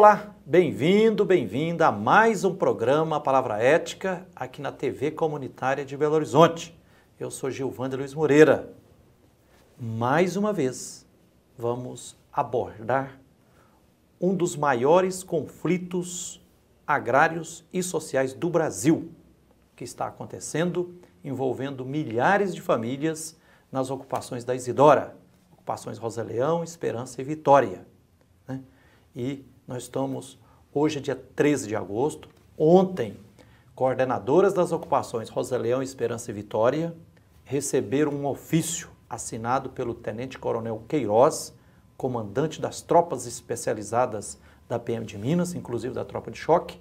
Olá, bem-vindo, bem-vinda a mais um programa Palavra Ética aqui na TV Comunitária de Belo Horizonte. Eu sou Gilvanda Luiz Moreira. Mais uma vez, vamos abordar um dos maiores conflitos agrários e sociais do Brasil, que está acontecendo envolvendo milhares de famílias nas ocupações da Isidora, ocupações Rosa Leão, Esperança e Vitória. Né? E nós estamos, hoje é dia 13 de agosto, ontem, coordenadoras das ocupações Rosa Leão, Esperança e Vitória receberam um ofício assinado pelo Tenente Coronel Queiroz, comandante das tropas especializadas da PM de Minas, inclusive da tropa de choque,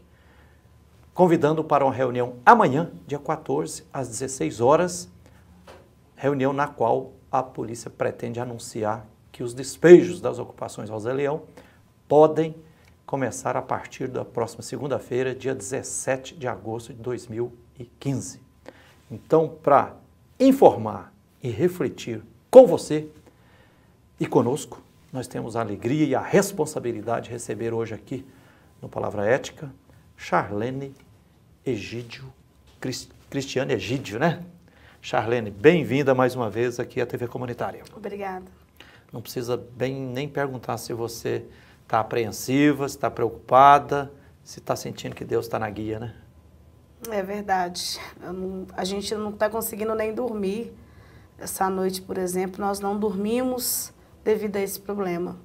convidando para uma reunião amanhã, dia 14, às 16 horas, reunião na qual a polícia pretende anunciar que os despejos das ocupações Rosa Leão podem começar a partir da próxima segunda-feira, dia 17 de agosto de 2015. Então, para informar e refletir com você e conosco, nós temos a alegria e a responsabilidade de receber hoje aqui no Palavra Ética Charlene Egídio, Cristiane Egídio, né? Charlene, bem-vinda mais uma vez aqui à TV Comunitária. Obrigada. Não precisa bem nem perguntar se você está apreensiva, se está preocupada, se está sentindo que Deus está na guia, né? É verdade. Não, a gente não está conseguindo nem dormir. Essa noite, por exemplo, nós não dormimos devido a esse problema,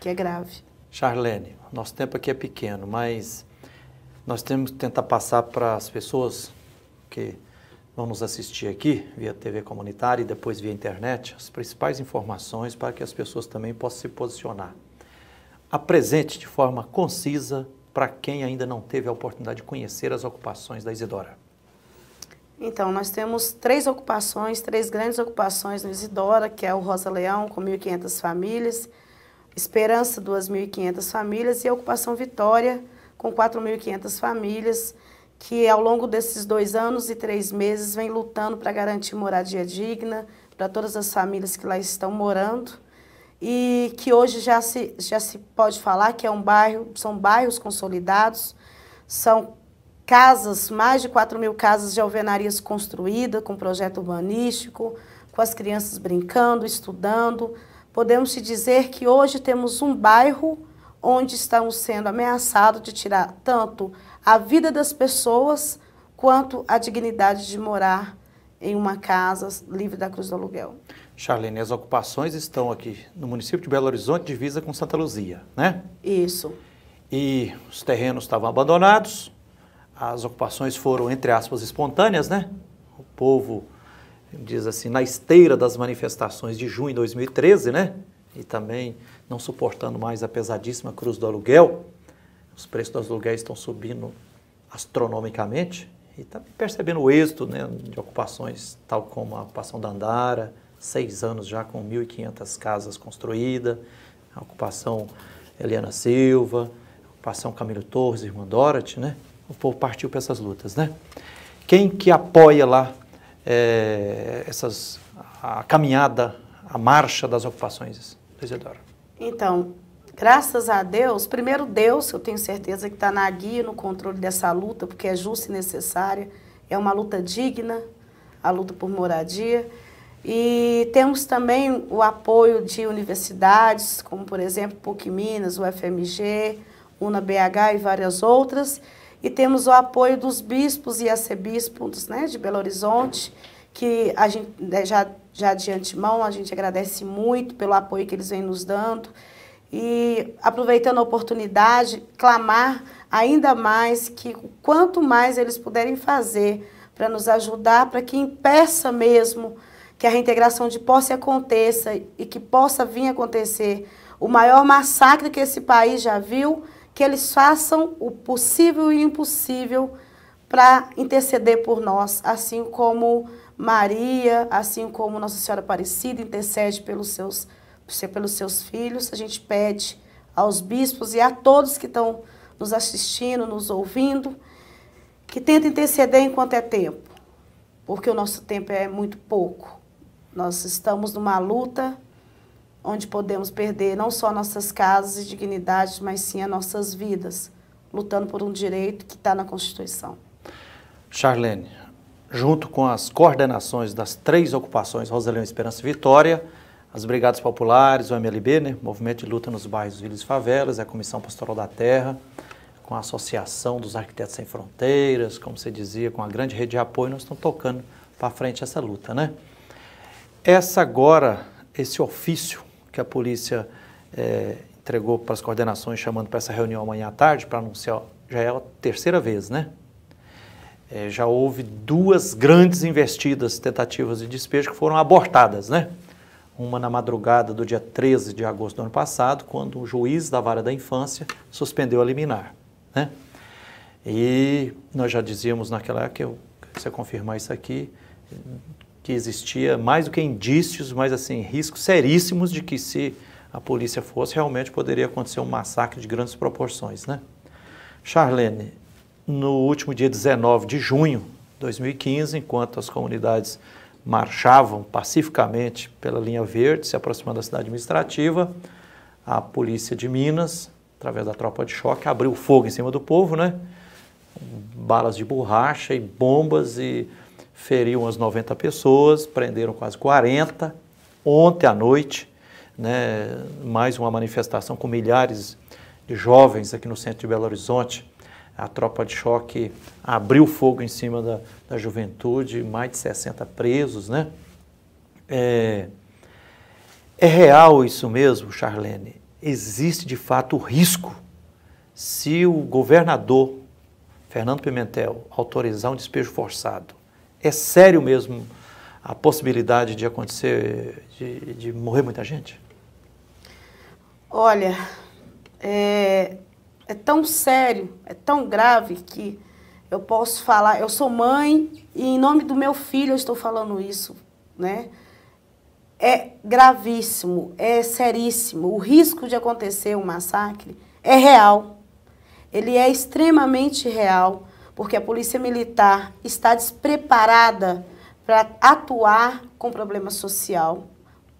que é grave. Charlene, nosso tempo aqui é pequeno, mas nós temos que tentar passar para as pessoas que vão nos assistir aqui via TV comunitária e depois via internet as principais informações para que as pessoas também possam se posicionar apresente de forma concisa para quem ainda não teve a oportunidade de conhecer as ocupações da Isidora. Então, nós temos três ocupações, três grandes ocupações no Isidora, que é o Rosa Leão, com 1.500 famílias, Esperança, 2.500 famílias, e a ocupação Vitória, com 4.500 famílias, que ao longo desses dois anos e três meses vem lutando para garantir moradia digna para todas as famílias que lá estão morando e que hoje já se, já se pode falar que é um bairro, são bairros consolidados, são casas, mais de 4 mil casas de alvenarias construídas com projeto urbanístico, com as crianças brincando, estudando. Podemos te dizer que hoje temos um bairro onde estamos sendo ameaçados de tirar tanto a vida das pessoas quanto a dignidade de morar em uma casa livre da cruz do aluguel. Charlene, as ocupações estão aqui no município de Belo Horizonte, divisa com Santa Luzia, né? Isso. E os terrenos estavam abandonados, as ocupações foram, entre aspas, espontâneas, né? O povo, diz assim, na esteira das manifestações de junho de 2013, né? E também não suportando mais a pesadíssima cruz do aluguel, os preços dos aluguéis estão subindo astronomicamente, e também percebendo o êxito né, de ocupações, tal como a ocupação da Andara, seis anos já com 1.500 casas construídas, a ocupação Helena Silva, a ocupação Camilo Torres, irmã Dorothy, né? O povo partiu para essas lutas, né? Quem que apoia lá é, essas, a caminhada, a marcha das ocupações, Isidora? Então, graças a Deus, primeiro Deus, eu tenho certeza que está na guia, no controle dessa luta, porque é justa e necessária, é uma luta digna, a luta por moradia. E temos também o apoio de universidades, como por exemplo PUC Minas, UFMG, UNABH e várias outras. E temos o apoio dos bispos e arcebispos né, de Belo Horizonte, que a gente né, já, já de antemão a gente agradece muito pelo apoio que eles vêm nos dando. E aproveitando a oportunidade, clamar ainda mais que quanto mais eles puderem fazer para nos ajudar, para que impeça mesmo que a reintegração de posse aconteça e que possa vir acontecer o maior massacre que esse país já viu, que eles façam o possível e o impossível para interceder por nós, assim como Maria, assim como Nossa Senhora Aparecida intercede pelos seus, pelos seus filhos. A gente pede aos bispos e a todos que estão nos assistindo, nos ouvindo, que tentem interceder enquanto é tempo, porque o nosso tempo é muito pouco. Nós estamos numa luta onde podemos perder não só nossas casas e dignidades, mas sim as nossas vidas, lutando por um direito que está na Constituição. Charlene, junto com as coordenações das três ocupações Rosalão Esperança e Vitória, as Brigadas Populares, o MLB, né, Movimento de Luta nos Bairros, Vilas e Favelas, a Comissão Pastoral da Terra, com a Associação dos Arquitetos Sem Fronteiras, como você dizia, com a grande rede de apoio, nós estamos tocando para frente essa luta, né? Essa agora, esse ofício que a polícia é, entregou para as coordenações, chamando para essa reunião amanhã à tarde, para anunciar, já é a terceira vez, né? É, já houve duas grandes investidas, tentativas de despejo que foram abortadas, né? Uma na madrugada do dia 13 de agosto do ano passado, quando o um juiz da vara da infância suspendeu a liminar, né? E nós já dizíamos naquela época, se eu confirmar isso aqui, que existia mais do que indícios, mas assim, riscos seríssimos de que se a polícia fosse, realmente poderia acontecer um massacre de grandes proporções, né? Charlene, no último dia 19 de junho de 2015, enquanto as comunidades marchavam pacificamente pela linha verde, se aproximando da cidade administrativa, a polícia de Minas, através da tropa de choque, abriu fogo em cima do povo, né? Balas de borracha e bombas e feriu umas 90 pessoas, prenderam quase 40. Ontem à noite, né, mais uma manifestação com milhares de jovens aqui no centro de Belo Horizonte. A tropa de choque abriu fogo em cima da, da juventude, mais de 60 presos, né? É, é real isso mesmo, Charlene? Existe de fato o risco se o governador Fernando Pimentel autorizar um despejo forçado é sério mesmo a possibilidade de acontecer, de, de morrer muita gente? Olha, é, é tão sério, é tão grave que eu posso falar. Eu sou mãe e em nome do meu filho eu estou falando isso, né? É gravíssimo, é seríssimo. O risco de acontecer um massacre é real. Ele é extremamente real porque a Polícia Militar está despreparada para atuar com problema social,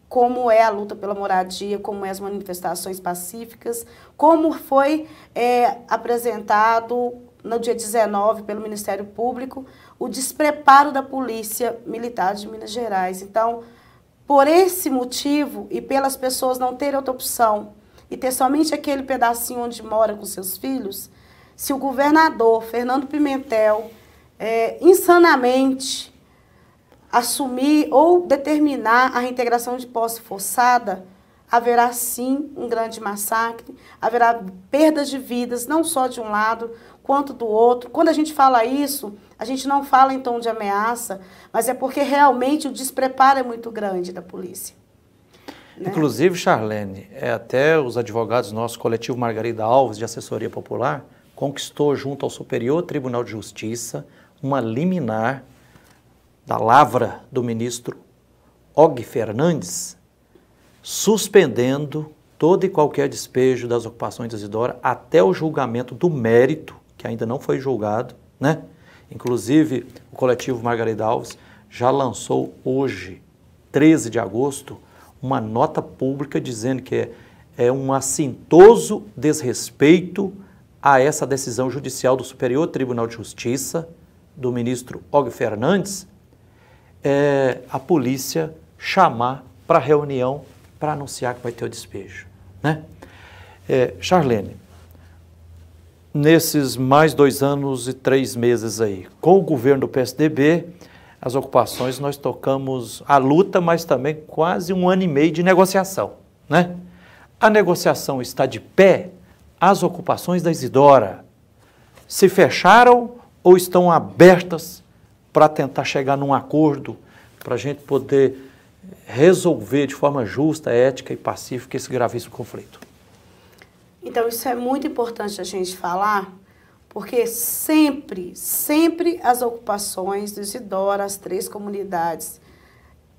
como é a luta pela moradia, como é as manifestações pacíficas, como foi é, apresentado no dia 19 pelo Ministério Público o despreparo da Polícia Militar de Minas Gerais. Então, por esse motivo e pelas pessoas não terem outra opção e ter somente aquele pedacinho onde mora com seus filhos, se o governador Fernando Pimentel é, insanamente assumir ou determinar a reintegração de posse forçada, haverá sim um grande massacre, haverá perdas de vidas, não só de um lado quanto do outro. Quando a gente fala isso, a gente não fala em tom de ameaça, mas é porque realmente o despreparo é muito grande da polícia. Né? Inclusive, Charlene, é até os advogados nosso coletivo Margarida Alves de assessoria popular conquistou junto ao Superior Tribunal de Justiça uma liminar da lavra do ministro Og Fernandes, suspendendo todo e qualquer despejo das ocupações de Isidora até o julgamento do mérito, que ainda não foi julgado, né? Inclusive, o coletivo Margarida Alves já lançou hoje, 13 de agosto, uma nota pública dizendo que é, é um assintoso desrespeito a essa decisão judicial do Superior Tribunal de Justiça, do ministro Og Fernandes, é, a polícia chamar para reunião para anunciar que vai ter o despejo. Né? É, Charlene, nesses mais dois anos e três meses aí, com o governo do PSDB, as ocupações nós tocamos a luta, mas também quase um ano e meio de negociação. Né? A negociação está de pé as ocupações da Isidora se fecharam ou estão abertas para tentar chegar num acordo para a gente poder resolver de forma justa, ética e pacífica esse gravíssimo conflito? Então, isso é muito importante a gente falar, porque sempre, sempre as ocupações do Isidora, as três comunidades,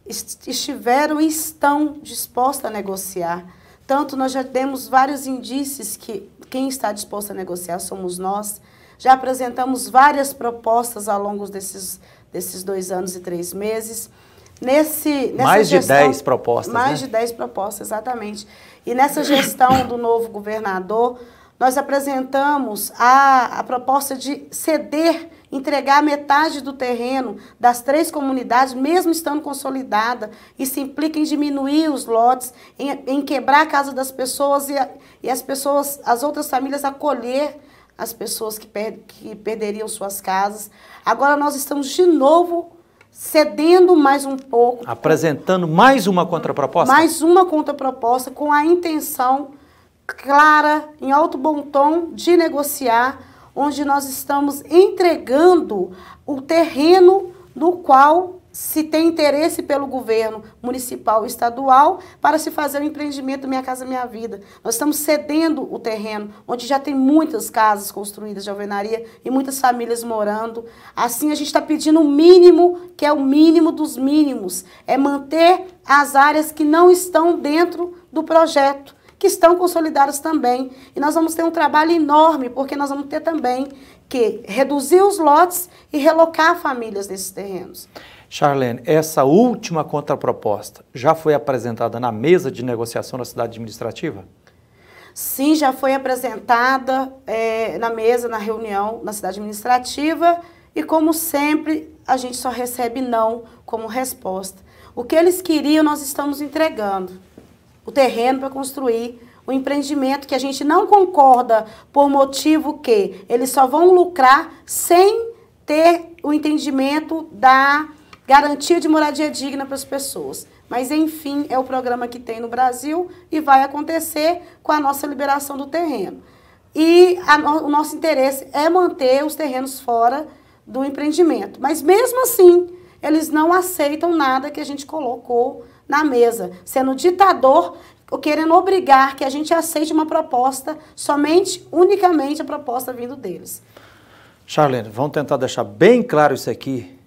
estiveram e estão dispostas a negociar. Tanto nós já temos vários indícios que quem está disposto a negociar somos nós. Já apresentamos várias propostas ao longo desses, desses dois anos e três meses. Nesse, mais gestão, de dez propostas. Mais né? de dez propostas, exatamente. E nessa gestão do novo governador, nós apresentamos a, a proposta de ceder entregar metade do terreno das três comunidades, mesmo estando consolidada, e se implica em diminuir os lotes, em, em quebrar a casa das pessoas e, a, e as pessoas, as outras famílias acolher as pessoas que, per, que perderiam suas casas. Agora nós estamos de novo cedendo mais um pouco. Apresentando mais uma contraproposta? Mais uma contraproposta com a intenção clara, em alto bom tom, de negociar onde nós estamos entregando o terreno no qual se tem interesse pelo governo municipal e estadual para se fazer o um empreendimento Minha Casa Minha Vida. Nós estamos cedendo o terreno, onde já tem muitas casas construídas de alvenaria e muitas famílias morando. Assim, a gente está pedindo o mínimo, que é o mínimo dos mínimos, é manter as áreas que não estão dentro do projeto que estão consolidados também. E nós vamos ter um trabalho enorme, porque nós vamos ter também que reduzir os lotes e relocar famílias nesses terrenos. Charlene, essa última contraproposta já foi apresentada na mesa de negociação da cidade administrativa? Sim, já foi apresentada é, na mesa, na reunião na cidade administrativa e, como sempre, a gente só recebe não como resposta. O que eles queriam, nós estamos entregando o terreno para construir o um empreendimento que a gente não concorda por motivo que eles só vão lucrar sem ter o entendimento da garantia de moradia digna para as pessoas. Mas, enfim, é o programa que tem no Brasil e vai acontecer com a nossa liberação do terreno. E a, o nosso interesse é manter os terrenos fora do empreendimento. Mas, mesmo assim, eles não aceitam nada que a gente colocou na mesa, sendo ditador, querendo obrigar que a gente aceite uma proposta, somente, unicamente a proposta vindo deles. Charlene, vamos tentar deixar bem claro isso aqui,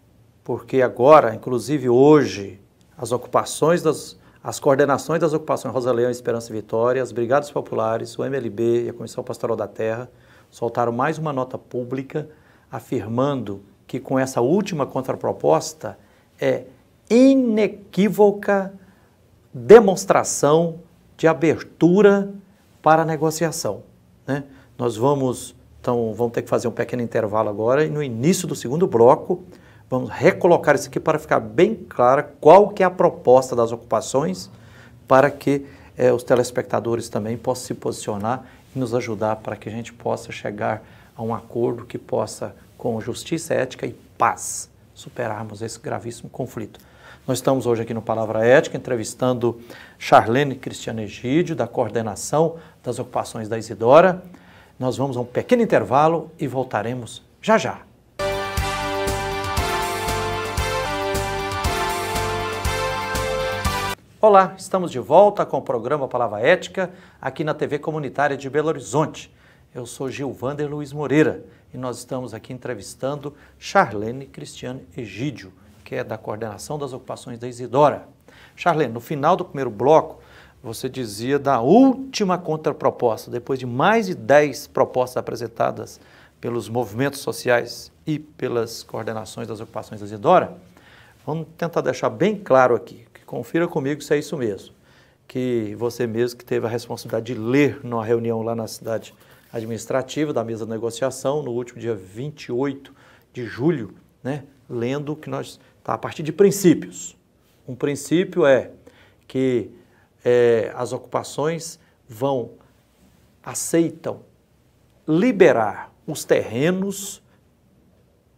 porque agora, inclusive hoje, as ocupações das as coordenações das ocupações Rosa Leão, Esperança e Vitória, as Brigadas Populares, o MLB e a Comissão Pastoral da Terra soltaram mais uma nota pública afirmando que com essa última contraproposta é inequívoca demonstração de abertura para a negociação. Né? Nós vamos, então, vamos ter que fazer um pequeno intervalo agora e no início do segundo bloco vamos recolocar isso aqui para ficar bem clara qual que é a proposta das ocupações para que eh, os telespectadores também possam se posicionar e nos ajudar para que a gente possa chegar a um acordo que possa, com justiça ética e paz, superarmos esse gravíssimo conflito. Nós estamos hoje aqui no Palavra Ética entrevistando Charlene Cristiano Egídio, da coordenação das ocupações da Isidora. Nós vamos a um pequeno intervalo e voltaremos já já. Olá, estamos de volta com o programa Palavra Ética aqui na TV Comunitária de Belo Horizonte. Eu sou Gilvander Luiz Moreira e nós estamos aqui entrevistando Charlene Cristiano Egídio, que é da coordenação das ocupações da Isidora. Charlene, no final do primeiro bloco, você dizia da última contraproposta, depois de mais de 10 propostas apresentadas pelos movimentos sociais e pelas coordenações das ocupações da Isidora. Vamos tentar deixar bem claro aqui, que confira comigo se é isso mesmo, que você mesmo que teve a responsabilidade de ler numa reunião lá na cidade administrativa da mesa de negociação, no último dia 28 de julho, né, lendo o que nós tá? a partir de princípios. Um princípio é que é, as ocupações vão, aceitam liberar os terrenos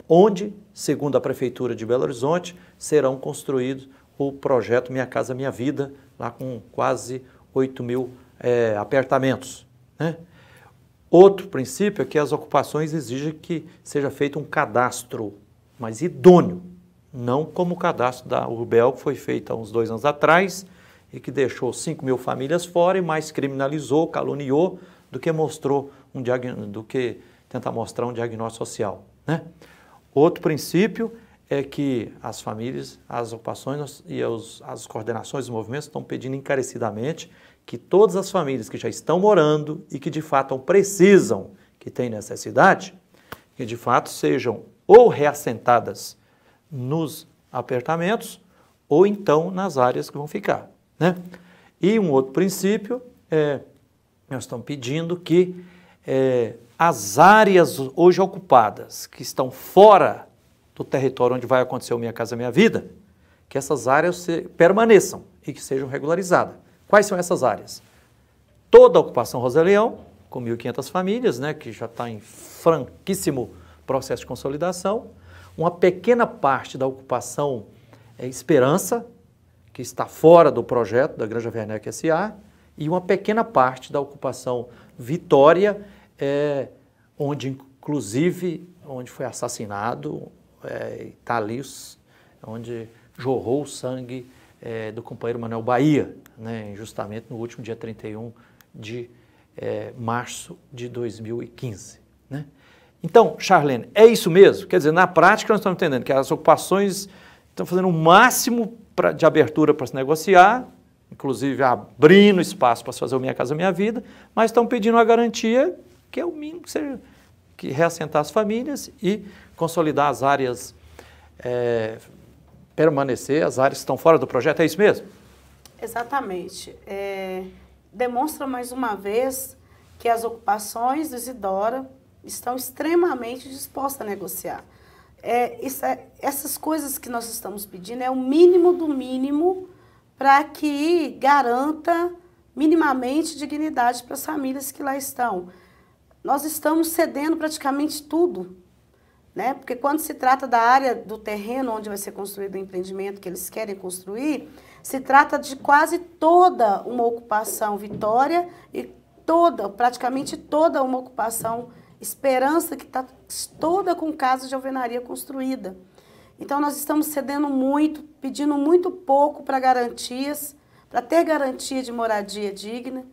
onde, segundo a Prefeitura de Belo Horizonte, serão construídos o projeto Minha Casa Minha Vida, lá com quase 8 mil é, apartamentos. Né? Outro princípio é que as ocupações exigem que seja feito um cadastro mais idôneo não como o cadastro da Urbel, que foi feito há uns dois anos atrás e que deixou 5 mil famílias fora e mais criminalizou, caluniou, do que mostrou um do que tentar mostrar um diagnóstico social. Né? Outro princípio é que as famílias, as ocupações e os, as coordenações dos movimentos estão pedindo encarecidamente que todas as famílias que já estão morando e que de fato precisam, que têm necessidade, que de fato sejam ou reassentadas nos apertamentos ou então nas áreas que vão ficar. Né? E um outro princípio é, nós estamos pedindo que é, as áreas hoje ocupadas que estão fora do território onde vai acontecer o Minha Casa Minha Vida, que essas áreas se, permaneçam e que sejam regularizadas. Quais são essas áreas? Toda a ocupação Rosa Leão, com 1.500 famílias, né, que já está em franquíssimo processo de consolidação, uma pequena parte da ocupação é, Esperança, que está fora do projeto da Granja Werneck S.A., e uma pequena parte da ocupação Vitória, é, onde inclusive, onde foi assassinado, é, Talis, onde jorrou o sangue é, do companheiro Manuel Bahia, né, justamente no último dia 31 de é, março de 2015. Né? Então, Charlene, é isso mesmo? Quer dizer, na prática nós estamos entendendo que as ocupações estão fazendo o máximo pra, de abertura para se negociar, inclusive abrindo espaço para se fazer o Minha Casa Minha Vida, mas estão pedindo a garantia que é o mínimo que seja que reassentar as famílias e consolidar as áreas, é, permanecer as áreas que estão fora do projeto, é isso mesmo? Exatamente. É, demonstra mais uma vez que as ocupações do Isidora estão extremamente dispostas a negociar. É, é, essas coisas que nós estamos pedindo é o mínimo do mínimo para que garanta minimamente dignidade para as famílias que lá estão. Nós estamos cedendo praticamente tudo, né? Porque quando se trata da área do terreno onde vai ser construído o empreendimento que eles querem construir, se trata de quase toda uma ocupação Vitória e toda, praticamente toda uma ocupação Esperança que está toda com casa de alvenaria construída. Então nós estamos cedendo muito, pedindo muito pouco para garantias, para ter garantia de moradia digna.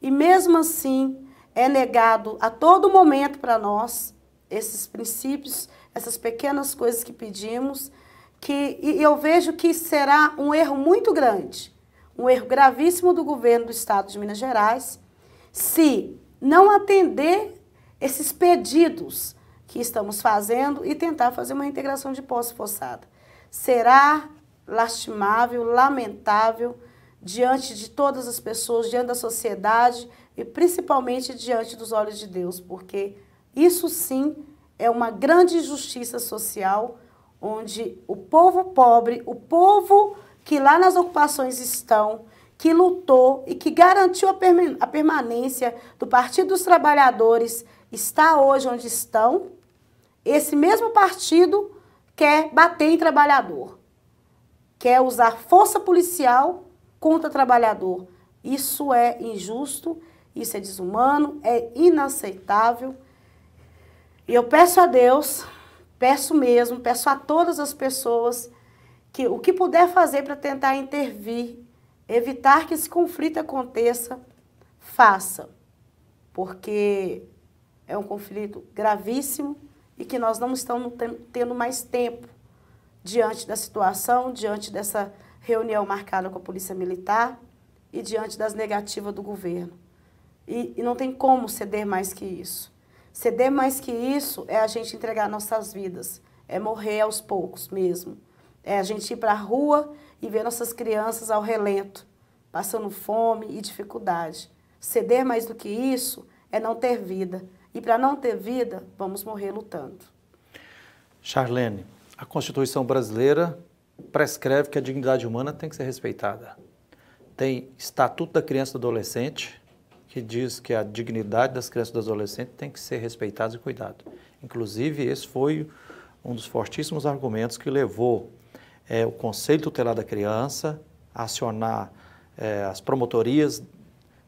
E mesmo assim é negado a todo momento para nós esses princípios, essas pequenas coisas que pedimos, que e eu vejo que será um erro muito grande, um erro gravíssimo do governo do estado de Minas Gerais, se não atender esses pedidos que estamos fazendo e tentar fazer uma integração de posse forçada. Será lastimável, lamentável, diante de todas as pessoas, diante da sociedade e principalmente diante dos olhos de Deus, porque isso sim é uma grande injustiça social, onde o povo pobre, o povo que lá nas ocupações estão, que lutou e que garantiu a permanência do Partido dos Trabalhadores está hoje onde estão, esse mesmo partido quer bater em trabalhador, quer usar força policial contra trabalhador. Isso é injusto, isso é desumano, é inaceitável. E eu peço a Deus, peço mesmo, peço a todas as pessoas que o que puder fazer para tentar intervir, evitar que esse conflito aconteça, faça. Porque é um conflito gravíssimo e que nós não estamos tendo mais tempo diante da situação, diante dessa reunião marcada com a Polícia Militar e diante das negativas do governo. E, e não tem como ceder mais que isso. Ceder mais que isso é a gente entregar nossas vidas, é morrer aos poucos mesmo. É a gente ir para a rua e ver nossas crianças ao relento, passando fome e dificuldade. Ceder mais do que isso é não ter vida. E para não ter vida, vamos morrer lutando. Charlene, a Constituição brasileira prescreve que a dignidade humana tem que ser respeitada. Tem Estatuto da Criança e do Adolescente, que diz que a dignidade das crianças e dos adolescentes tem que ser respeitada e cuidada. Inclusive, esse foi um dos fortíssimos argumentos que levou é, o Conselho Tutelar da Criança a acionar é, as promotorias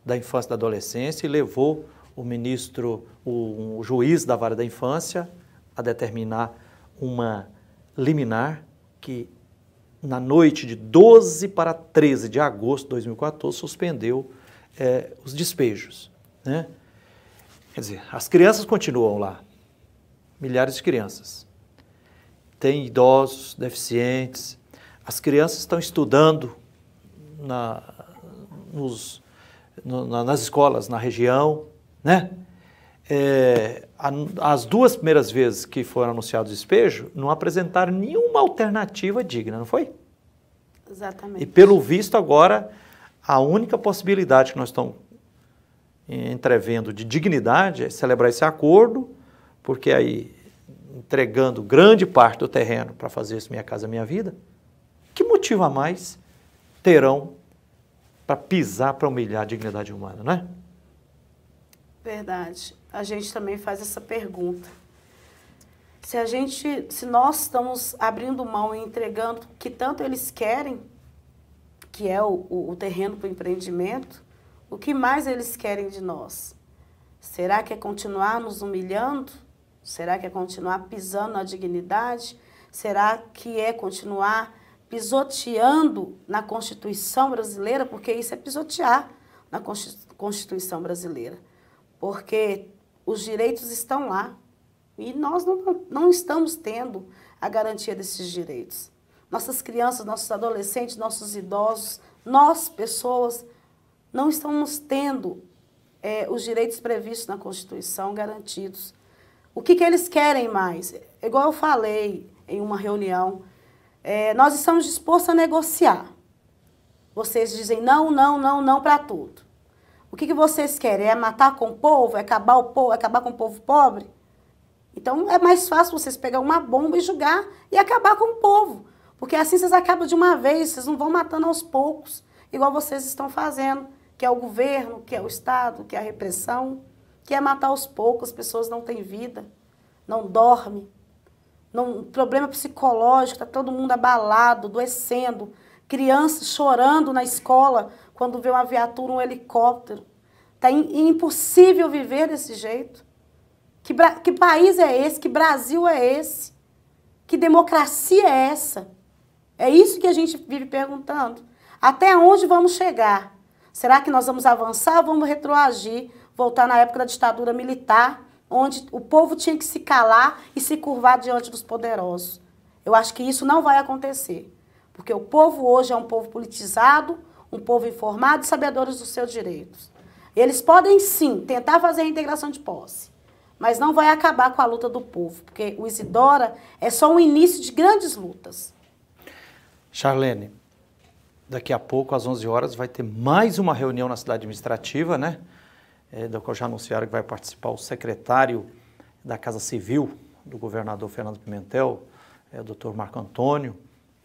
da infância e da adolescência e levou o ministro, o, o juiz da vara da infância, a determinar uma liminar que, na noite de 12 para 13 de agosto de 2014, suspendeu é, os despejos. Né? Quer dizer, as crianças continuam lá, milhares de crianças. Tem idosos, deficientes, as crianças estão estudando na, nos, no, na, nas escolas, na região, né? É, as duas primeiras vezes que foram anunciados despejo, não apresentaram nenhuma alternativa digna, não foi? Exatamente. E pelo visto agora, a única possibilidade que nós estamos é, entrevendo de dignidade é celebrar esse acordo, porque aí entregando grande parte do terreno para fazer isso Minha Casa Minha Vida, que motivo a mais terão para pisar, para humilhar a dignidade humana, não é? Verdade. A gente também faz essa pergunta. Se a gente, se nós estamos abrindo mão e entregando o que tanto eles querem, que é o, o, o terreno para o empreendimento, o que mais eles querem de nós? Será que é continuar nos humilhando? Será que é continuar pisando na dignidade? Será que é continuar pisoteando na Constituição brasileira? Porque isso é pisotear na Constituição brasileira porque os direitos estão lá e nós não, não estamos tendo a garantia desses direitos. Nossas crianças, nossos adolescentes, nossos idosos, nós, pessoas, não estamos tendo é, os direitos previstos na Constituição garantidos. O que, que eles querem mais? Igual eu falei em uma reunião, é, nós estamos dispostos a negociar. Vocês dizem não, não, não, não para tudo. O que, que vocês querem? É matar com o povo? É acabar o povo? É acabar com o povo pobre? Então é mais fácil vocês pegar uma bomba e jogar e acabar com o povo. Porque assim vocês acabam de uma vez, vocês não vão matando aos poucos, igual vocês estão fazendo, que é o governo, que é o Estado, que é a repressão, que é matar aos poucos, as pessoas não têm vida, não dormem, não, problema psicológico, está todo mundo abalado, adoecendo, crianças chorando na escola quando vê uma viatura, um helicóptero. Tá impossível viver desse jeito. Que, que país é esse? Que Brasil é esse? Que democracia é essa? É isso que a gente vive perguntando. Até onde vamos chegar? Será que nós vamos avançar ou vamos retroagir? Voltar na época da ditadura militar, onde o povo tinha que se calar e se curvar diante dos poderosos. Eu acho que isso não vai acontecer. Porque o povo hoje é um povo politizado, um povo informado e sabedores dos seus direitos. Eles podem sim tentar fazer a integração de posse, mas não vai acabar com a luta do povo, porque o Isidora é só um início de grandes lutas. Charlene, daqui a pouco, às 11 horas, vai ter mais uma reunião na cidade administrativa, né? É, da qual já anunciaram que vai participar o secretário da Casa Civil do governador Fernando Pimentel, é, o doutor Marco Antônio,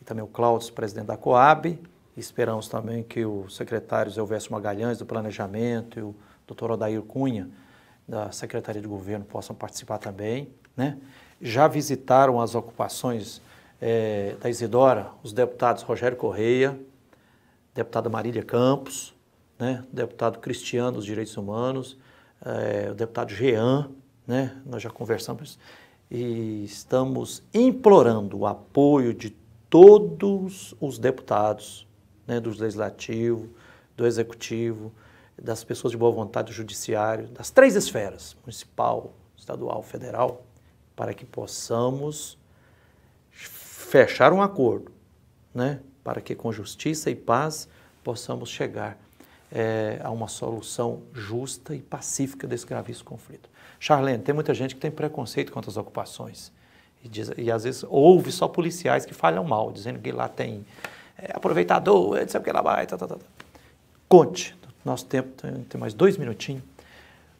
e também o Cláudio, presidente da Coab. Esperamos também que o secretário Zé Magalhães, do Planejamento, e o doutor Odair Cunha, da Secretaria de Governo, possam participar também. Né? Já visitaram as ocupações é, da Isidora os deputados Rogério Correia, deputada Marília Campos, né? deputado Cristiano dos Direitos Humanos, é, o deputado Jean, né? nós já conversamos e estamos implorando o apoio de todos os deputados né, do legislativo, do executivo, das pessoas de boa vontade, do judiciário, das três esferas, municipal, estadual, federal, para que possamos fechar um acordo, né, para que com justiça e paz possamos chegar é, a uma solução justa e pacífica desse gravíssimo conflito. Charlene, tem muita gente que tem preconceito contra as ocupações. E, diz, e às vezes ouve só policiais que falham mal, dizendo que lá tem é aproveitador, é, o que lá vai, tá, tá, tá. tá. Conte, nosso tempo tem mais dois minutinhos,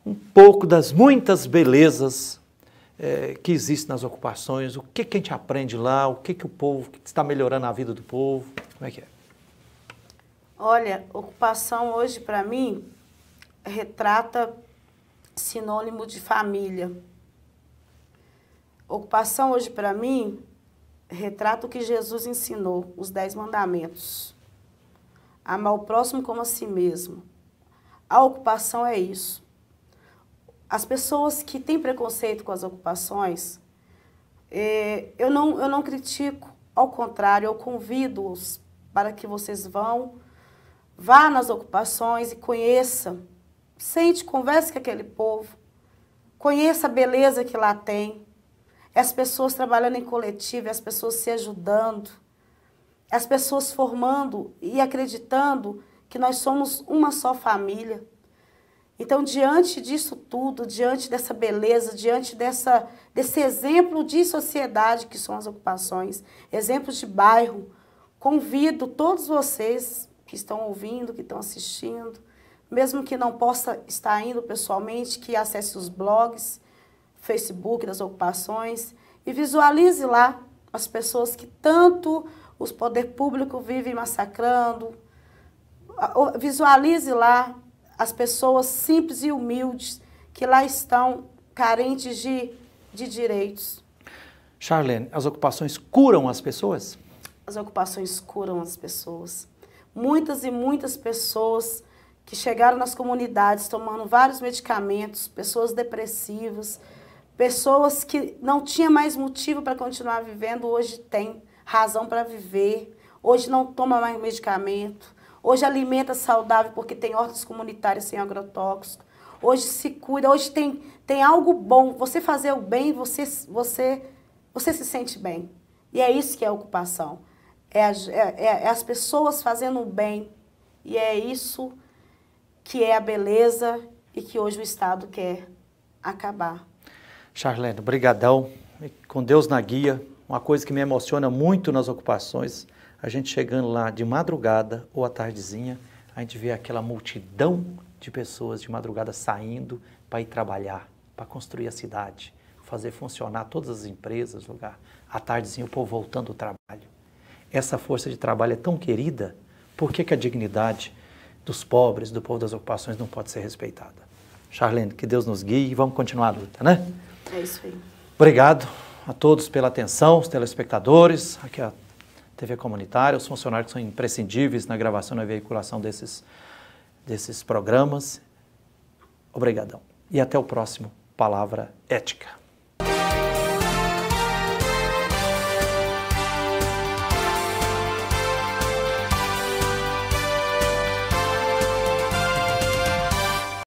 um pouco das muitas belezas é, que existem nas ocupações, o que, que a gente aprende lá, o que, que o povo, que está melhorando a vida do povo, como é que é? Olha, ocupação hoje para mim retrata sinônimo de família. Ocupação hoje para mim retrata o que Jesus ensinou, os dez mandamentos. Amar o próximo como a si mesmo. A ocupação é isso. As pessoas que têm preconceito com as ocupações, é, eu, não, eu não critico, ao contrário, eu convido-os para que vocês vão, vá nas ocupações e conheça, sente, converse com aquele povo, conheça a beleza que lá tem, é as pessoas trabalhando em coletivo, é as pessoas se ajudando, é as pessoas formando e acreditando que nós somos uma só família. Então, diante disso tudo, diante dessa beleza, diante dessa, desse exemplo de sociedade que são as ocupações, exemplos de bairro, convido todos vocês que estão ouvindo, que estão assistindo, mesmo que não possa estar indo pessoalmente, que acesse os blogs, Facebook das ocupações e visualize lá as pessoas que tanto os poder público vivem massacrando. Visualize lá as pessoas simples e humildes que lá estão carentes de, de direitos. Charlene, as ocupações curam as pessoas? As ocupações curam as pessoas. Muitas e muitas pessoas que chegaram nas comunidades tomando vários medicamentos, pessoas depressivas, Pessoas que não tinha mais motivo para continuar vivendo, hoje tem razão para viver. Hoje não toma mais medicamento. Hoje alimenta saudável porque tem hortas comunitárias sem agrotóxico. Hoje se cuida, hoje tem, tem algo bom. Você fazer o bem, você, você, você se sente bem. E é isso que é ocupação. É, é, é, é, as pessoas fazendo o bem. E é isso que é a beleza e que hoje o Estado quer acabar. Charlene, brigadão. Com Deus na guia, uma coisa que me emociona muito nas ocupações, a gente chegando lá de madrugada ou à tardezinha, a gente vê aquela multidão de pessoas de madrugada saindo para ir trabalhar, para construir a cidade, fazer funcionar todas as empresas, lugar. À tardezinha o povo voltando do trabalho. Essa força de trabalho é tão querida, por que, que a dignidade dos pobres, do povo das ocupações não pode ser respeitada? Charlene, que Deus nos guie e vamos continuar a luta, né? É isso aí. Obrigado a todos pela atenção, os telespectadores, aqui a TV Comunitária, os funcionários que são imprescindíveis na gravação e na veiculação desses, desses programas. Obrigadão. E até o próximo Palavra Ética.